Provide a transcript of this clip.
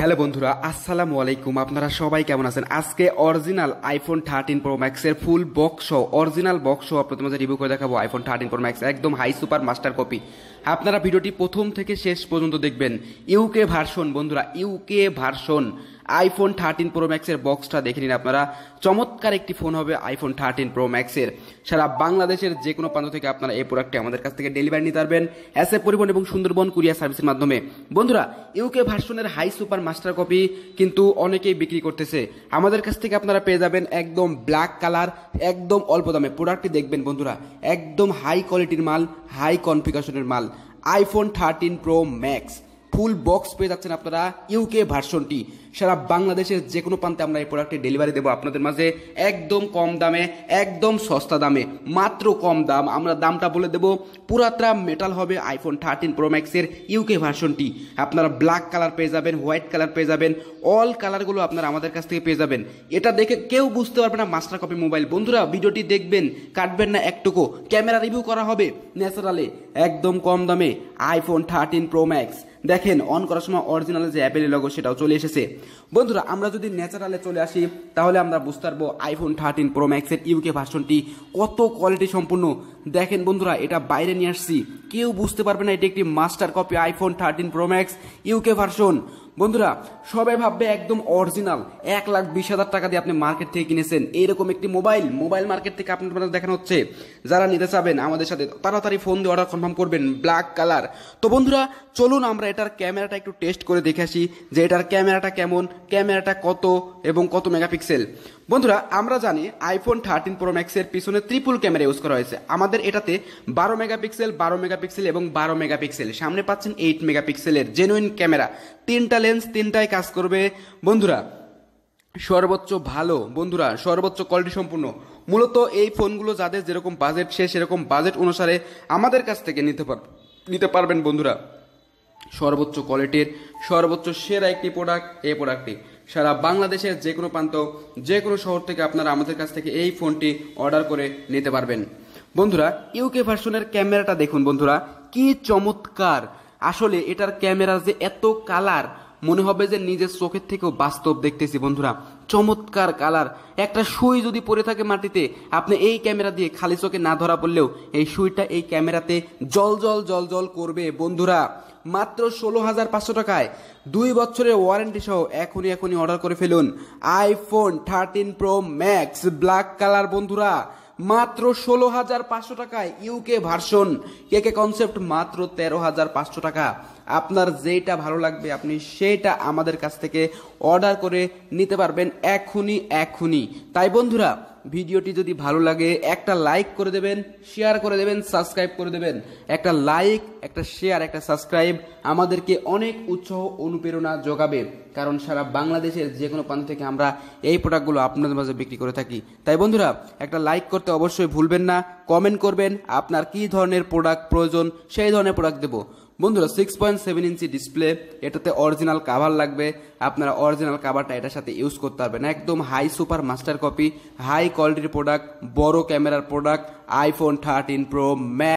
hello বন্ধুরা আসসালামু আলাইকুম আপনারা সবাই কেমন আছেন আজকে অরিজিনাল আইফোন থার্টিন প্রো ম্যাক্সের ফুল বক্স অরিজিনাল বক্স আপনাদের মাঝে রিভিউ করে দেখাবো আইফোন থার্টিন প্রো ম্যাক্স একদম হাই সুপার মাস্টার কপি আপনারা ভিডিওটি প্রথম থেকে শেষ পর্যন্ত দেখবেন ইউকে ভার্সন বন্ধুরা UK version iPhone thirteen pro ম্যাক্সের বক্সটা দেখে নিন আপনারা চমৎকার একটি ফোন হবে আইফোন থার্টিন প্রো ম্যাক্সের সারা বাংলাদেশের যে কোনো প্রান্ত থেকে আপনারা এই প্রোডাক্টটি আমাদের কাছ থেকে ডেলিভারি নিতে পারবেন এস এ পরিবহন এবং সুন্দরবন কুরিয়া সার্ভিসের মাধ্যমে বন্ধুরা ইউকে ভার্সনের হাই সুপার মাস্টার কপি কিন্তু অনেকেই বিক্রি করতেছে আমাদের কাছ থেকে আপনারা পেয়ে যাবেন একদম ব্ল্যাক কালার একদম অল্প দামে প্রোডাক্টটি দেখবেন বন্ধুরা একদম হাই কোয়ালিটির মাল হাই কনফিগারেশনের মাল iPhone thirteen pro max full box পেয়ে যাচ্ছেন আপনারা ইউকে ভার্সনটি সারা বাংলাদেশের যে কোনো প্রান্তে আমরা এই প্রোডাক্টটি ডেলিভারি দেবো আপনাদের মাঝে একদম কম দামে একদম সস্তা দামে মাত্র কম দাম আমরা দামটা বলে দেবো পুরাত্রা মেটাল হবে আইফোন থার্টিন প্রো ম্যাক্সের ইউকে ভার্সনটি আপনারা ব্ল্যাক কালার পেয়ে যাবেন হোয়াইট কালার পেয়ে যাবেন অল কালারগুলো আপনারা আমাদের কাছ থেকে পেয়ে যাবেন এটা দেখে কেউ বুঝতে পারবে না মাস্টার কপি মোবাইল বন্ধুরা ভিডিওটি দেখবেন কাটবেন না একটুকু ক্যামেরা রিভিউ করা হবে ন্যাচারালে একদম কম দামে আইফোন থার্টিন প্রো ম্যাক্স দেখেন অন করার সময় অরিজিনাল যে অ্যাপেলের লগো সেটাও চলে এসেছে বন্ধুরা আমরা যদি ন্যাচারালে চলে আসি তাহলে আমরা বুঝতে পারবো আইফোন থার্টিন প্রো ম্যাক্সের ইউকে ভার্সনটি কত কোয়ালিটি সম্পূর্ণ দেখেন বন্ধুরা এটা বাইরে নিয়ে আসছি কেউ বুঝতে পারবে না এটি একটি master copy iPhone thirteen pro max UK version বন্ধুরা সবাই ভাববে একদম অরিজিনাল এক লাখ বিশ হাজার টাকা দিয়ে আপনি মার্কেট থেকে কিনেছেন এরকম একটি মোবাইল মোবাইল মার্কেট থেকে আপনার দেখানো হচ্ছে যারা নিতে চাবেন আমাদের সাথে তাড়াতাড়ি ফোন দিয়ে অর্ডার কনফার্ম করবেন ব্ল্যাক কালার তো বন্ধুরা চলুন আমরা এটার ক্যামেরাটা একটু টেস্ট করে দেখে আসি যে এটার ক্যামেরাটা কেমন ক্যামেরাটা কত এবং কত মেগাপিক্সেল বন্ধুরা আমরা জানি আইফোন থার্টিন প্রো ম্যাক্সের পিছনে ত্রিপুল ক্যামেরা ইউজ করা হয়েছে আমাদের এটাতে বারো মেগাপিক্সেল বারো মেগাপিক্সেল এবং বারো মেগাপিক্সেল সামনে পাচ্ছেন এইট মেগাপিক্সেলের জেনুইন ক্যামেরা তিনটা ব্যালেন্স তিনটায় কাজ করবে বন্ধুরা সর্বোচ্চ ভালো বন্ধুরা সর্বোচ্চ কোয়ালিটি সম্পূর্ণ মূলত এই ফোনগুলো যাদের যেরকম বাজেট সে সেরকম বাজেট অনুসারে আমাদের কাছ থেকে নিতে পার নিতে পারবেন বন্ধুরা সর্বোচ্চ কোয়ালিটির সর্বোচ্চ সেরা একটি প্রোডাক্ট এই প্রোডাক্টটি সারা বাংলাদেশের যে কোনো প্রান্ত যে কোনো শহর থেকে আপনারা আমাদের কাছ থেকে এই ফোনটি অর্ডার করে নিতে পারবেন বন্ধুরা ইউকে ভার্সনের ক্যামেরাটা দেখুন বন্ধুরা কি চমৎকার আসলে এটার ক্যামেরার যে এত কালার মনে হবে যে নিজের চোখের থেকেও বাস্তব দেখতেছি বন্ধুরা চমৎকার কালার একটা সুই যদি পড়ে থাকে মাটিতে আপনি এই ক্যামেরা দিয়ে খালি চোখে না ধরা পড়লেও এই সুইটা এই ক্যামেরাতে জল জল জল জল করবে বন্ধুরা মাত্র ষোলো হাজার পাঁচশো টাকায় দুই বছরের ওয়ারেন্টি সহ এখনই এখনই অর্ডার করে ফেলুন iPhone thirteen pro max black colour বন্ধুরা মাত্র ষোলো হাজার পাঁচশো টাকায় ইউকে ভার্সন কে কে কনসেপ্ট মাত্র তেরো হাজার পাঁচশো টাকা আপনার যেটা ভালো লাগবে আপনি সেটা আমাদের কাছ থেকে অর্ডার করে নিতে পারবেন এখনই এখনই তাই বন্ধুরা ভিডিওটি যদি ভালো লাগে একটা লাইক করে দেবেন শেয়ার করে দেবেন সাবস্ক্রাইব করে দেবেন একটা লাইক একটা শেয়ার একটা সাবস্ক্রাইব আমাদেরকে অনেক উৎসাহ অনুপ্রেরণা যোগাবে কারণ সারা বাংলাদেশের যে কোনো প্রান্ত থেকে আমরা এই প্রোডাক্টগুলো আপনাদের মাঝে বিক্রি করে থাকি তাই বন্ধুরা একটা লাইক করতে অবশ্যই ভুলবেন না কমেন্ট করবেন আপনার কি ধরনের প্রোডাক্ট প্রয়োজন সেই ধরনের প্রোডাক্ট দেব বন্ধুরা six point seven inch display এটাতে অরিজিনাল কাভার লাগবে আপনারা অরিজিনাল কাভারটা এটার সাথে ইউজ করতে পারবেন একদম high super master copy high কোয়ালিটির প্রোডাক্ট বড় ক্যামেরার product iPhone thirteen pro Mac